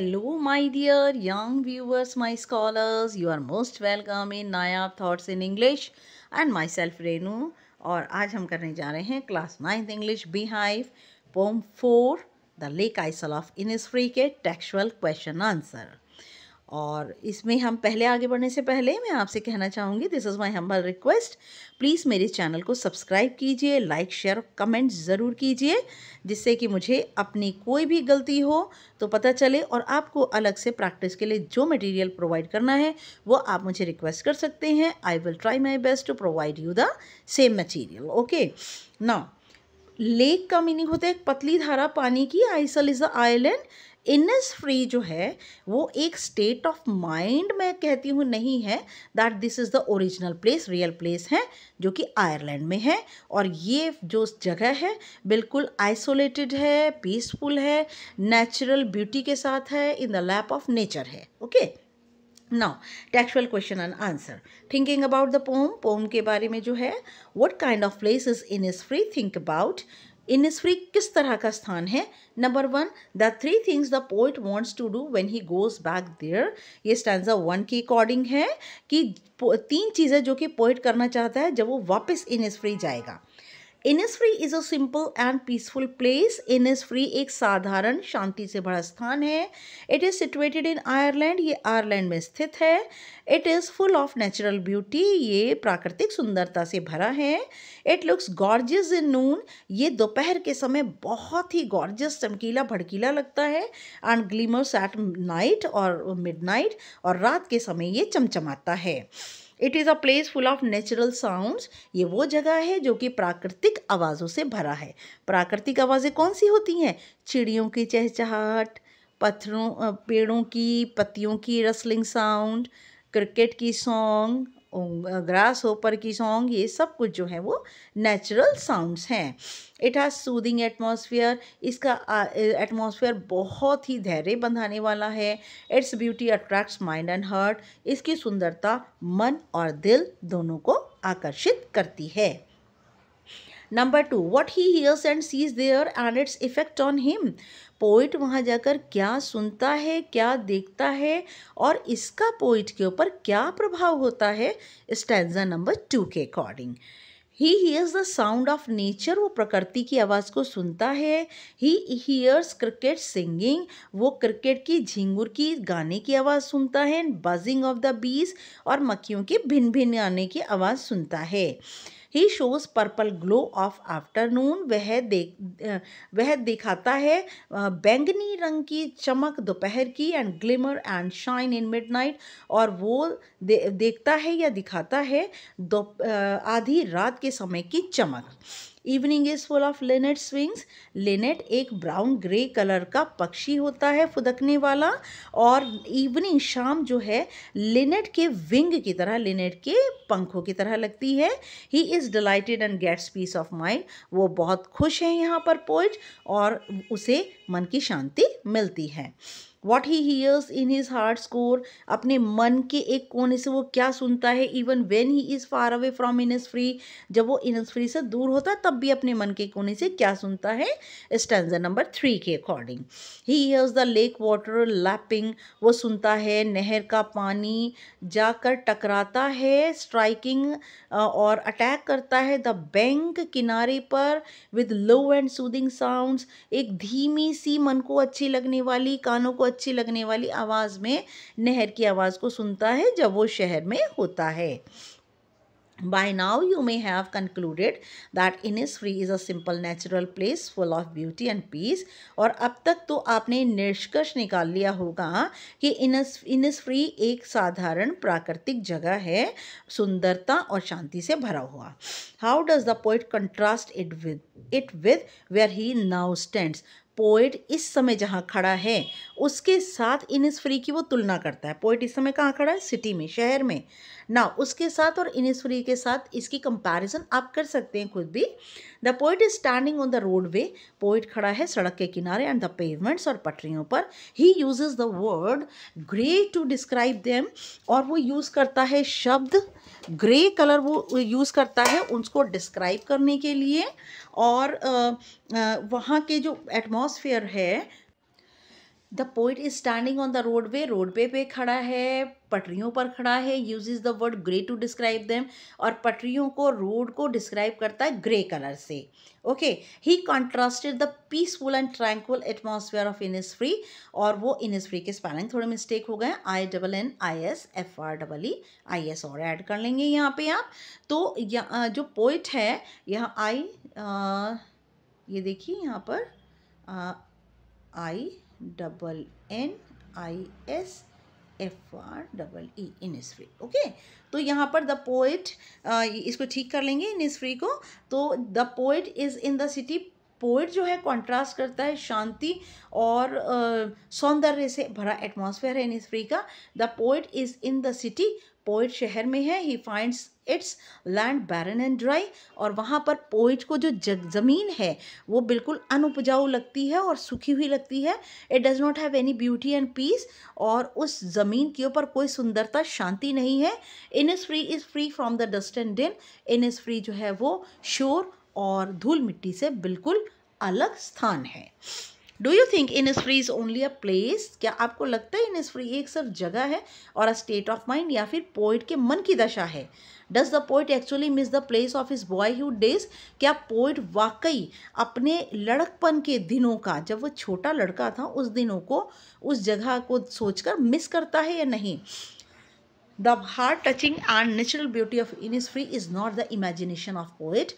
Hello my dear young viewers my scholars you are most welcome in Nayab thoughts in English and myself Renu और आज हम करने जा रहे हैं class ninth English beehive poem four the lake isle of Innisfree के textual question answer और इसमें हम पहले आगे बढ़ने से पहले मैं आपसे कहना चाहूँगी this is my humble request please मेरे चैनल को सब्सक्राइब कीजिए लाइक शेयर कमेंट ज़रूर कीजिए जिससे कि मुझे अपनी कोई भी गलती हो तो पता चले और आपको अलग से प्रैक्टिस के लिए जो मटेरियल प्रोवाइड करना है वो आप मुझे रिक्वेस्ट कर सकते हैं I will try my best to provide you the same material okay ना लेक का मीनिंग होता है एक पतली धारा पानी की isle is the island Innisfree जो है वो एक स्टेट ऑफ माइंड मैं कहती हूँ नहीं है that this is the original place real place है जो कि आयरलैंड में है और ये जो जगह है बिल्कुल आइसोलेटेड है पीसफुल है नेचुरल ब्यूटी के साथ है in the lap of nature है okay now textual question and answer thinking about the poem poem के बारे में जो है what kind of place is Innisfree think about Innisfree किस तरह का स्थान है number one the three things the poet wants to do when he goes back there ये स्टैंडा वन की अकॉर्डिंग है कि तीन चीज़ें जो कि पोइट करना चाहता है जब वो वापस इनिसफ्री जाएगा Innisfree is a simple and peaceful place Innisfree एक साधारण शांति से भरा स्थान है it is situated in Ireland ये आयरलैंड में स्थित है it is full of natural beauty ये प्राकृतिक सुंदरता से भरा है it looks gorgeous in noon ये दोपहर के समय बहुत ही गॉर्जियस चमकीला भड़कीला लगता है एंड ग्लीमर्स एट नाइट और नाइट और रात के समय ये चमचमाता है it is a place full of natural sounds ये वो जगह है जो कि प्राकृतिक आवाज़ों से भरा है प्राकृतिक आवाज़ें कौन सी होती हैं चिड़ियों की चहचहाट पत्थरों पेड़ों की पत्तियों की रसलिंग साउंड क्रिकेट की सॉन्ग ग्रास होपर की सॉन्ग ये सब कुछ जो है वो नेचुरल साउंड्स हैं इट हैज़ सूदिंग एटमॉस्फेयर इसका एटमॉस्फेयर बहुत ही धैर्य बंधाने वाला है its beauty attracts mind and heart इसकी सुंदरता मन और दिल दोनों को आकर्षित करती है number two what he hears and sees there and its effect on him poet वहाँ जाकर क्या सुनता है क्या देखता है और इसका पोइट के ऊपर क्या प्रभाव होता है स्टैंडा नंबर टू के according he hears the sound of nature वो प्रकृति की आवाज़ को सुनता है ही हीयर्स क्रिकेट सिंगिंग वो क्रिकेट की झिंगुर की गाने की आवाज़ सुनता है बजिंग ऑफ द बीज और मक्खियों के भिन्न भिन्न गाने की आवाज़ सुनता है he shows purple glow of afternoon वह देख वह दिखाता है बैंगनी रंग की चमक दोपहर की and glimmer and shine in midnight और वो दे, देखता है या दिखाता है दो आधी रात के समय की चमक evening is full of linnet swings linnet एक ब्राउन ग्रे कलर का पक्षी होता है फुदकने वाला और इवनिंग शाम जो है लिनेट के विंग की तरह लिनेट के पंखों की तरह लगती है he is delighted and gets peace of mind वो बहुत खुश हैं यहाँ पर पोइट और उसे मन की शांति मिलती है what he hears in his heart score अपने मन के एक कोने से वो क्या सुनता है even when he is far away from Innisfree जब वो इनस फ्री से दूर होता है तब भी अपने मन के कोने से क्या सुनता है स्टैंडर नंबर थ्री के according he hears the lake water lapping वो सुनता है नहर का पानी जाकर टकराता है स्ट्राइकिंग और अटैक करता है द बैंक किनारे पर with low and soothing sound एक धीमी सी मन को अच्छी लगने वाली कानों को अच्छी लगने वाली आवाज़ में नहर की आवाज़ को सुनता है जब वो शहर में होता है By now, you may have concluded that Innisfree is a simple natural place full of beauty and peace. और अब तक तो आपने निष्कर्ष निकाल लिया होगा कि इनस इनस्फ्री एक साधारण प्राकृतिक जगह है सुंदरता और शांति से भरा हुआ how does the poet contrast it with it with where he now stands poet इस समय जहाँ खड़ा है उसके साथ इनिसफ्री की वो तुलना करता है पोइट इस समय कहाँ खड़ा है सिटी में शहर में ना उसके साथ और इनिसफ्री के साथ इसकी कंपैरिजन आप कर सकते हैं खुद भी the poet is standing on the roadway poet खड़ा है सड़क के किनारे एंड द पेवमेंट्स और पटरियों पर he uses the word grey to describe them और वो यूज़ करता है शब्द ग्रे कलर वो यूज़ करता है उसको डिस्क्राइब करने के लिए और वहाँ के जो एटमोस एटमोसफियर है the poet is standing on the roadway roadway पे खड़ा है पटरियों पर खड़ा है use is the word grey to describe them और पटरियों को रोड को डिस्क्राइब करता है ग्रे कलर से okay he contrasted the peaceful and tranquil atmosphere of free और वो फ्री के स्पेलिंग थोड़े मिस्टेक हो गए I double N I S F R double E I S और एड कर लेंगे यहाँ पे आप तो जो पोइट है यह आई ये देखिए यहाँ पर I double N I S F R double E Innisfree okay तो यहाँ पर द पोइट uh, इसको ठीक कर लेंगे इन फ्री को तो the poet is in the city poet जो है कॉन्ट्रास्ट करता है शांति और सौंदर्य से भरा एटमॉस्फेयर है निस्फ्री का the poet is in the city poet शहर में है he finds its land barren and dry और वहाँ पर पोइट को जो जग ज़मीन है वो बिल्कुल अनुपजाऊ लगती है और सूखी हुई लगती है it does not have any beauty and peace और उस ज़मीन के ऊपर कोई सुंदरता शांति नहीं है Innisfree is free from the dust and din is free जो है वो शोर और धूल मिट्टी से बिल्कुल अलग स्थान है do you think Innisfree is only a place क्या आपको लगता है इन फ्री एक सिर्फ जगह है और अ स्टेट ऑफ माइंड या फिर पोइट के मन की दशा है does the poet actually miss the place of his boyhood days क्या पोइट वाकई अपने लड़कपन के दिनों का जब वो छोटा लड़का था उस दिनों को उस जगह को सोचकर मिस करता है या नहीं the heart touching and natural beauty of Innisfree is not the imagination of poet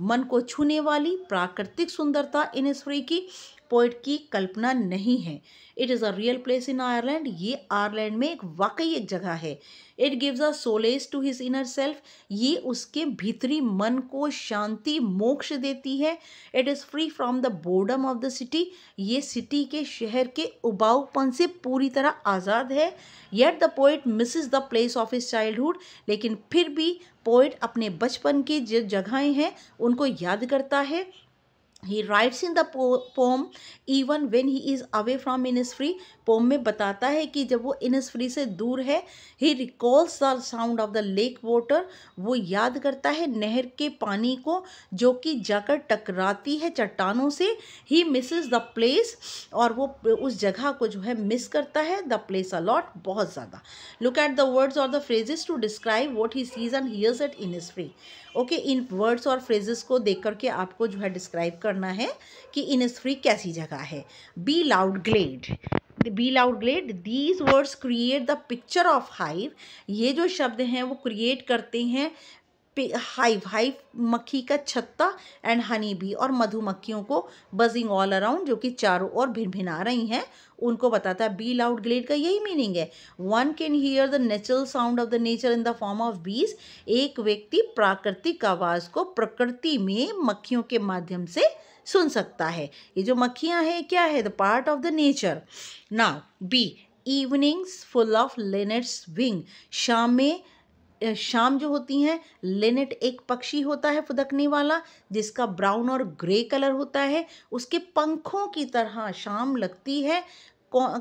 मन को छूने वाली प्राकृतिक सुंदरता इन स्प्रे की पोइट की कल्पना नहीं है it is a real place in Ireland ये आयरलैंड में एक वाकई एक जगह है it gives a solace to his inner self ये उसके भीतरी मन को शांति मोक्ष देती है it is free from the boredom of the city ये सिटी के शहर के उबाऊपन से पूरी तरह आज़ाद है yet the poet misses the place of his childhood लेकिन फिर भी पोइट अपने बचपन की जो जगहें हैं उनको याद करता है he writes in the poem even when he is away from free poem में बताता है कि जब वो फ्री से दूर है he recalls the sound of the lake water वो याद करता है नहर के पानी को जो कि जाकर टकराती है चट्टानों से ही मिसेज द प्लेस और वो उस जगह को जो है मिस करता है द प्लेस अलॉट बहुत ज़्यादा लुक एट द वर्ड्स और the phrases to describe what he sees and hears at free okay इन वर्ड्स और फ्रेजेस को देख करके आपको जो है डिस्क्राइब करना है कि इनस्फ्री कैसी जगह है bee loud glade bee loud glade these words create the picture of hive ये जो शब्द हैं वो क्रिएट करते हैं हाइव हाइव मक्खी का छत्ता एंड हनी भी और मधुमक्खियों को बजिंग ऑल अराउंड जो कि चारों ओर भिन भिना रही हैं उनको बताता है बी लाउड ग्लेड का यही मीनिंग है one can hear the natural sound of the nature in the form of bees एक व्यक्ति प्राकृतिक आवाज़ को प्रकृति में मक्खियों के माध्यम से सुन सकता है ये जो मक्खियाँ हैं क्या है the part of the nature now be evenings full of linnets wing शाम में शाम जो होती हैं लेनेट एक पक्षी होता है फुदकने वाला जिसका ब्राउन और ग्रे कलर होता है उसके पंखों की तरह शाम लगती है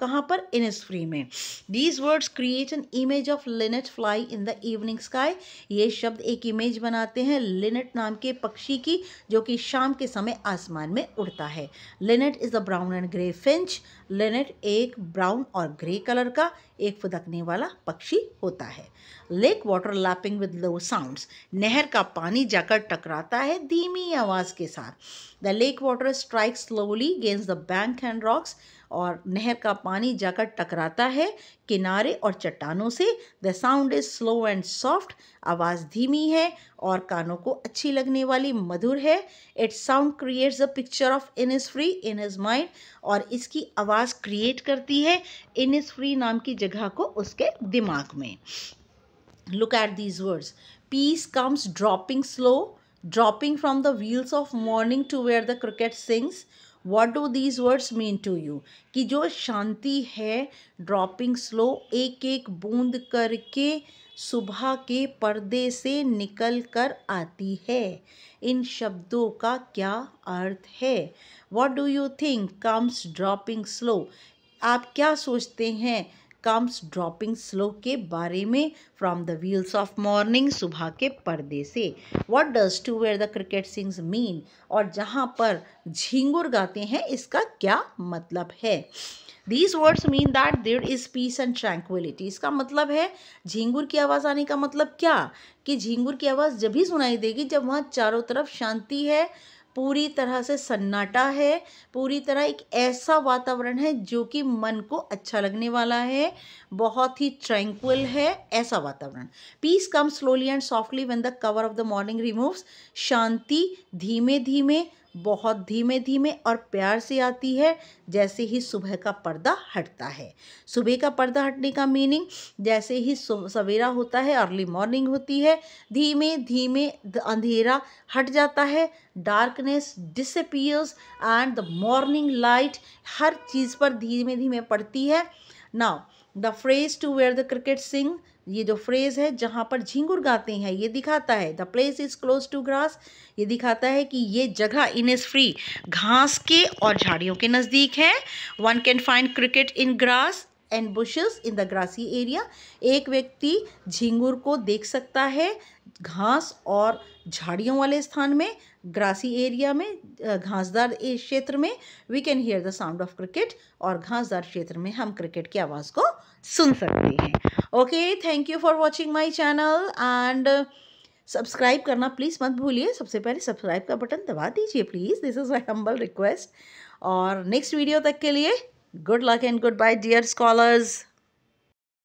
कहाँ पर इनिसफ्री में these words create an image of linnet fly in the evening sky ये शब्द एक इमेज बनाते हैं लिनेट नाम के पक्षी की जो कि शाम के समय आसमान में उड़ता है linnet is a brown and grey finch linnet एक ब्राउन और ग्रे कलर का एक फुदकने वाला पक्षी होता है lake water lapping with low sounds नहर का पानी जाकर टकराता है धीमी आवाज़ के साथ the lake water strike slowly gains the bank and rocks और नहर का पानी जाकर टकराता है किनारे और चट्टानों से the sound is slow and soft आवाज़ धीमी है और कानों को अच्छी लगने वाली मधुर है its sound creates a picture of Innisfree in his mind और इसकी आवाज़ क्रिएट करती है इन इज फ्री नाम की जगह को उसके दिमाग में look at these words peace comes dropping slow dropping from the wheels of morning to where the cricket sings what do these words mean to you कि जो शांति है ड्रॉपिंग स्लो एक एक बूंद करके सुबह के पर्दे से निकल कर आती है इन शब्दों का क्या अर्थ है what do you think comes dropping slow आप क्या सोचते हैं कम्स ड्रॉपिंग स्लो के बारे में from the wheels of morning सुबह के पर्दे से what does to where the cricket sings mean और जहाँ पर झिंगुर गाते हैं इसका क्या मतलब है these words mean that there is peace and tranquillity इसका मतलब है झींगुर की आवाज़ आने का मतलब क्या कि झींगुर की आवाज़ जब भी सुनाई देगी जब वहाँ चारों तरफ शांति है पूरी तरह से सन्नाटा है पूरी तरह एक ऐसा वातावरण है जो कि मन को अच्छा लगने वाला है बहुत ही ट्रैंक्वल है ऐसा वातावरण peace come slowly and softly when the cover of the morning removes शांति धीमे धीमे बहुत धीमे धीमे और प्यार से आती है जैसे ही सुबह का पर्दा हटता है सुबह का पर्दा हटने का मीनिंग जैसे ही सवेरा होता है अर्ली मॉर्निंग होती है धीमे धीमे अंधेरा हट जाता है darkness disappears and the morning light हर चीज़ पर धीमे धीमे पड़ती है now the phrase to where the cricket sing ये जो फ्रेज है जहाँ पर झिंगुर गाते हैं ये दिखाता है the place is close to grass ये दिखाता है कि ये जगह इन एज फ्री घास के और झाड़ियों के नज़दीक है one can find cricket in grass and bushes in the grassy area एक व्यक्ति झिंगुर को देख सकता है घास और झाड़ियों वाले स्थान में ग्रासी एरिया में घासदार क्षेत्र में we can hear the sound of cricket और घासदार क्षेत्र में हम क्रिकेट की आवाज़ को सुन सकते हैं okay thank you for watching my channel and subscribe करना प्लीज़ मत भूलिए सबसे पहले सब्सक्राइब का बटन दबा दीजिए please this is my humble request और नेक्स्ट वीडियो तक के लिए good luck and good bye dear scholars